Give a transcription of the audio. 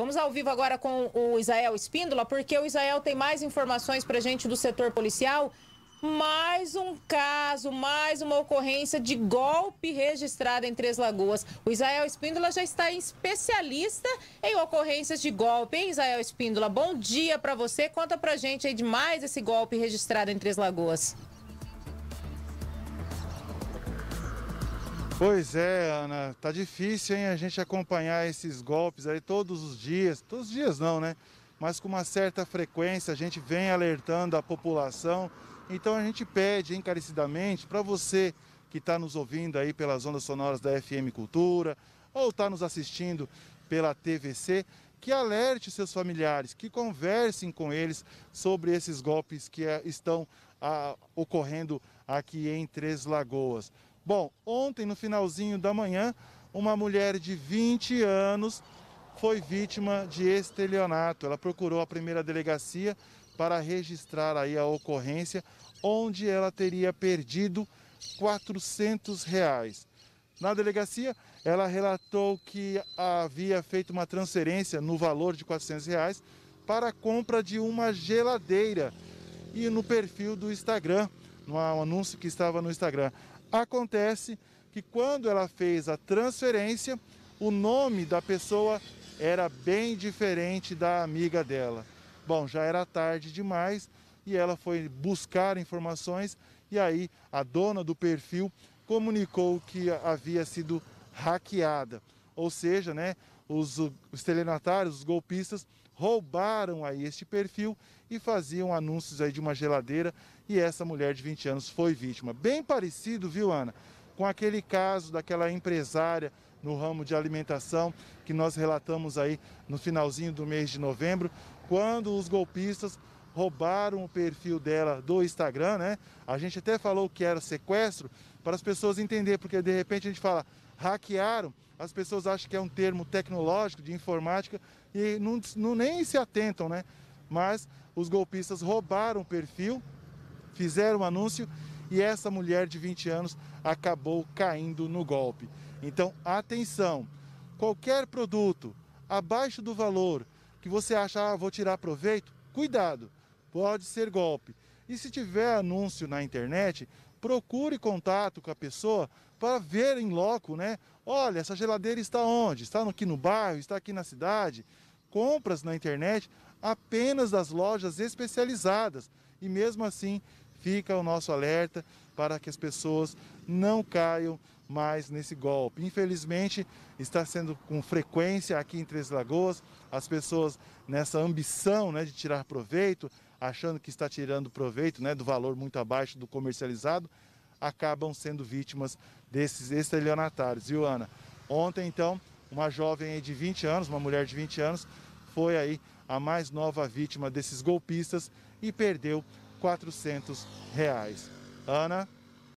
Vamos ao vivo agora com o Isael Espíndola, porque o Isael tem mais informações para gente do setor policial. Mais um caso, mais uma ocorrência de golpe registrada em Três Lagoas. O Isael Espíndola já está especialista em ocorrências de golpe. Hein, Isael Espíndola? Bom dia para você. Conta para gente aí de mais esse golpe registrado em Três Lagoas. Pois é, Ana, tá difícil, hein, a gente acompanhar esses golpes aí todos os dias, todos os dias não, né? Mas com uma certa frequência a gente vem alertando a população. Então a gente pede encarecidamente para você que está nos ouvindo aí pelas ondas sonoras da FM Cultura ou está nos assistindo pela TVC, que alerte seus familiares, que conversem com eles sobre esses golpes que eh, estão a, ah, ocorrendo aqui em Três Lagoas. Bom, ontem no finalzinho da manhã, uma mulher de 20 anos foi vítima de estelionato. Ela procurou a primeira delegacia para registrar aí a ocorrência, onde ela teria perdido 400 reais. Na delegacia, ela relatou que havia feito uma transferência no valor de 400 reais para a compra de uma geladeira. E no perfil do Instagram, no anúncio que estava no Instagram, Acontece que quando ela fez a transferência, o nome da pessoa era bem diferente da amiga dela. Bom, já era tarde demais e ela foi buscar informações e aí a dona do perfil comunicou que havia sido hackeada. Ou seja, né, os, estelionatários, os golpistas, roubaram aí este perfil e faziam anúncios aí de uma geladeira e essa mulher de 20 anos foi vítima. Bem parecido, viu, Ana, com aquele caso daquela empresária no ramo de alimentação que nós relatamos aí no finalzinho do mês de novembro, quando os golpistas roubaram o perfil dela do Instagram, né? A gente até falou que era sequestro para as pessoas entenderem, porque de repente a gente fala hackearam, as pessoas acham que é um termo tecnológico de informática e não, não nem se atentam, né? Mas os golpistas roubaram o perfil, fizeram o um anúncio e essa mulher de 20 anos acabou caindo no golpe. Então, atenção. Qualquer produto abaixo do valor que você acha, ah, vou tirar proveito, cuidado pode ser golpe. E se tiver anúncio na internet, procure contato com a pessoa para ver em loco, né? Olha, essa geladeira está onde? Está aqui no bairro? Está aqui na cidade? Compras na internet apenas das lojas especializadas. E mesmo assim, fica o nosso alerta para que as pessoas não caiam mais nesse golpe. Infelizmente, está sendo com frequência aqui em Três Lagoas, as pessoas nessa ambição né, de tirar proveito, achando que está tirando proveito né, do valor muito abaixo do comercializado, acabam sendo vítimas desses estelionatários. Viu, Ana? Ontem, então, uma jovem de 20 anos, uma mulher de 20 anos, foi aí a mais nova vítima desses golpistas e perdeu 400 reais. Ana?